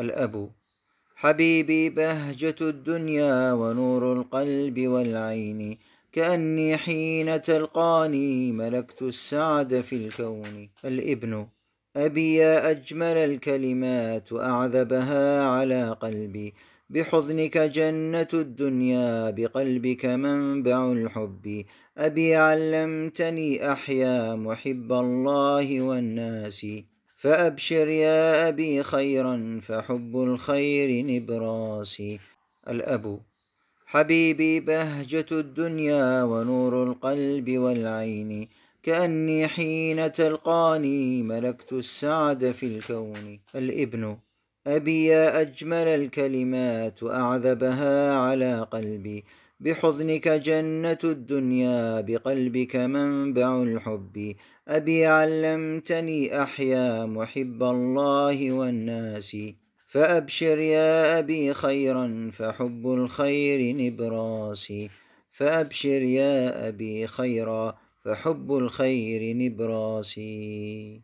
الأب حبيبي بهجة الدنيا ونور القلب والعين كأني حين تلقاني ملكت السعد في الكون الابن أبي يا أجمل الكلمات وأعذبها على قلبي بحضنك جنة الدنيا بقلبك منبع الحب أبي علمتني أحيا محب الله والناس فأبشر يا أبي خيرا فحب الخير نبراسي الأب حبيبي بهجة الدنيا ونور القلب والعين كأني حين تلقاني ملكت السعد في الكون الابن أبي يا أجمل الكلمات وأعذبها على قلبي بحضنك جنة الدنيا بقلبك منبع الحب أبي علمتني أحيا محب الله والناس فأبشر يا أبي خيرا فحب الخير نبراسي فأبشر يا أبي خيرا فحب الخير نبراسي